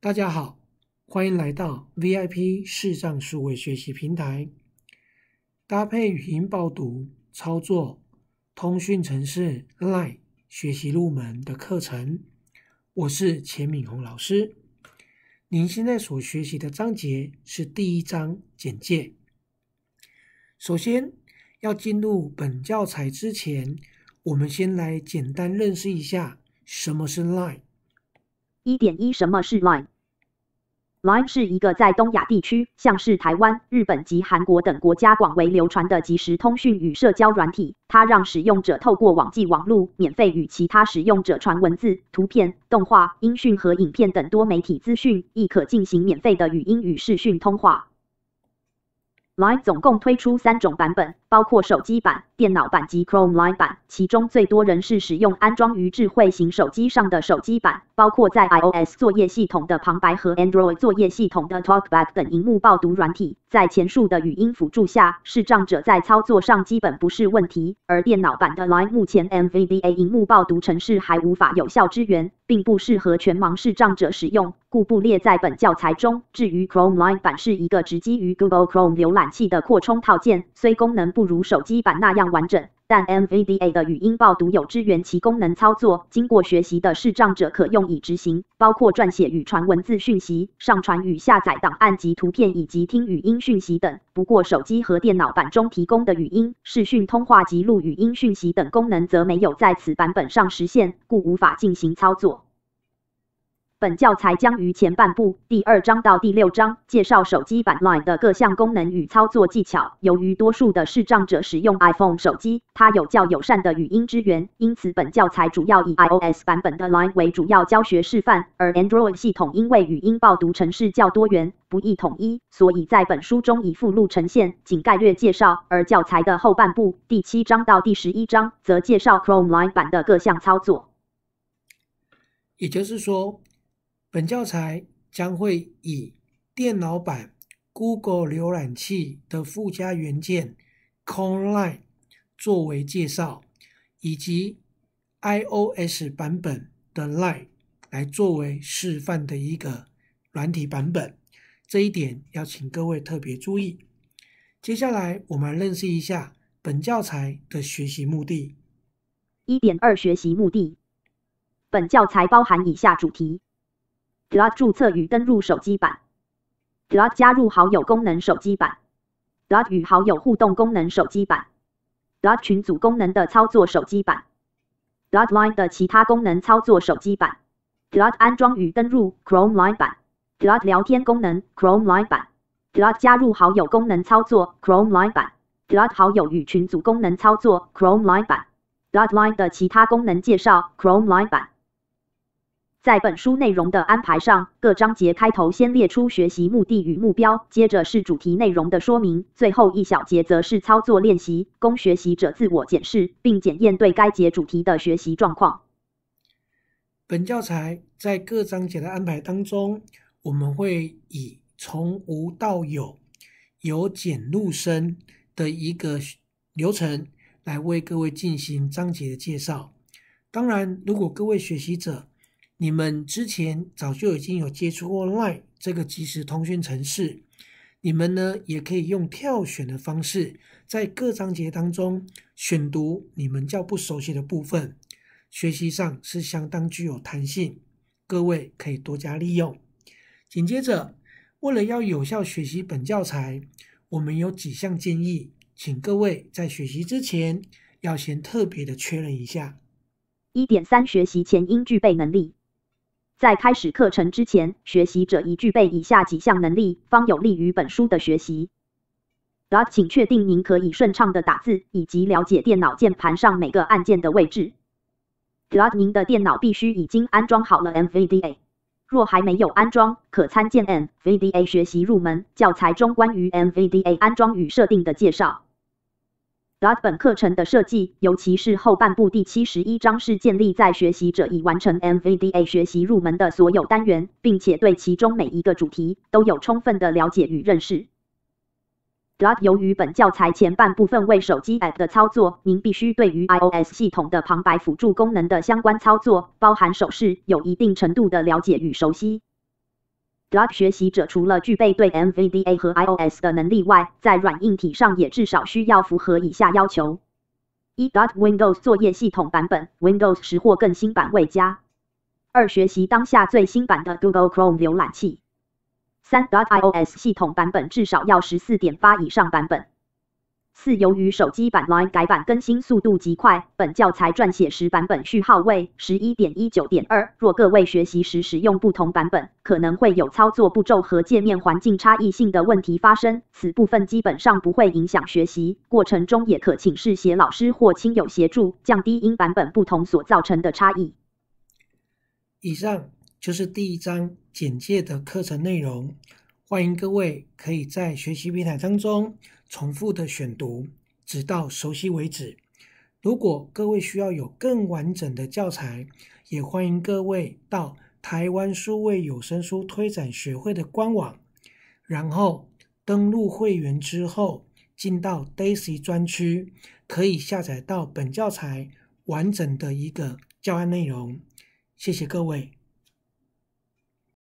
大家好，欢迎来到 VIP 视障数位学习平台，搭配语音报读、操作通讯程式 Line 学习入门的课程。我是钱敏宏老师，您现在所学习的章节是第一章简介。首先要进入本教材之前，我们先来简单认识一下什么是 Line。一点一什么是 Line？Line 是一个在东亚地区，像是台湾、日本及韩国等国家广为流传的即时通讯与社交软体。它让使用者透过网际网路免费与其他使用者传文字、图片、动画、音讯和影片等多媒体资讯，亦可进行免费的语音与视讯通话。Line 总共推出三种版本，包括手机版、电脑版及 Chrome Line 版。其中最多人是使用安装于智慧型手机上的手机版，包括在 iOS 作业系统的旁白和 Android 作业系统的 Talkback 等荧幕爆读软体，在前述的语音辅助下，视障者在操作上基本不是问题。而电脑版的 Line 目前 M V B A 荧幕爆读程式还无法有效支援。并不适合全盲视障者使用，故不列在本教材中。至于 Chrome Line 版是一个直基于 Google Chrome 浏览器的扩充套件，虽功能不如手机版那样完整。但 M v D A 的语音报独有支援其功能操作，经过学习的视障者可用以执行，包括撰写与传文字讯息、上传与下载档案及图片，以及听语音讯息等。不过，手机和电脑版中提供的语音、视讯通话、记录语音讯息等功能，则没有在此版本上实现，故无法进行操作。本教材将于前半部第二章到第六章介绍手机版 Line 的各项功能与操作技巧。由于多数的视障者使用 iPhone 手机，它有较友善的语音支援，因此本教材主要以 iOS 版本的 Line 为主要教学示范。而 Android 系统因为语音报读程式较多元，不易统一，所以在本书中以附录呈现，仅概略介绍。而教材的后半部第七章到第十一章则介绍 Chrome Line 版的各项操作。也就是说。本教材将会以电脑版 Google 浏览器的附加元件 c o r o n l i n e 作为介绍，以及 iOS 版本的 l i n e 来作为示范的一个软体版本。这一点要请各位特别注意。接下来我们认识一下本教材的学习目的。一点二学习目的。本教材包含以下主题。glad 注册与登录手机版。glad 加入好友功能手机版。glad 与好友互动功能手机版。glad 群组功能的操作手机版。gladline 的其他功能操作手机版。glad 安装与登录 chrome line 版。glad 聊天功能 chrome line 版。glad 加入好友功能操作 chrome line 版。glad 好友与群组功能操作 chrome line 版。gladline 的其他功能介绍 chrome line 版。在本书内容的安排上，各章节开头先列出学习目的与目标，接着是主题内容的说明，最后一小节则是操作练习，供学习者自我检视并检验对该节主题的学习状况。本教材在各章节的安排当中，我们会以从无到有、由简入深的一个流程来为各位进行章节的介绍。当然，如果各位学习者你们之前早就已经有接触过 LINE 这个即时通讯程式，你们呢也可以用跳选的方式，在各章节当中选读你们较不熟悉的部分，学习上是相当具有弹性，各位可以多加利用。紧接着，为了要有效学习本教材，我们有几项建议，请各位在学习之前要先特别的确认一下：一点三，学习前应具备能力。在开始课程之前，学习者已具备以下几项能力，方有利于本书的学习。请确定您可以顺畅的打字，以及了解电脑键盘上每个按键的位置。您的电脑必须已经安装好了 M V D A。若还没有安装，可参见 M V D A 学习入门教材中关于 M V D A 安装与设定的介绍。DOT 本课程的设计，尤其是后半部第七十一章，是建立在学习者已完成 MVDA 学习入门的所有单元，并且对其中每一个主题都有充分的了解与认识。由于本教材前半部分为手机 App 的操作，您必须对于 iOS 系统的旁白辅助功能的相关操作，包含手势，有一定程度的了解与熟悉。dot 学习者除了具备对 M V D A 和 I O S 的能力外，在软硬体上也至少需要符合以下要求：一、dot Windows 作业系统版本 Windows 十或更新版未加；二、学习当下最新版的 Google Chrome 浏览器；三、dot I O S 系统版本至少要十四点八以上版本。四，由于手机版 Line 改版更新速度极快，本教材撰写时版本序号为十一点一九点二。若各位学习时使用不同版本，可能会有操作步骤和界面环境差异性的问题发生。此部分基本上不会影响学习过程，中也可请示写老师或亲友协助，降低因版本不同所造成的差异。以上就是第一章简介的课程内容。欢迎各位可以在学习平台当中重复的选读，直到熟悉为止。如果各位需要有更完整的教材，也欢迎各位到台湾数位有声书推展学会的官网，然后登录会员之后，进到 Daisy 专区，可以下载到本教材完整的一个教案内容。谢谢各位。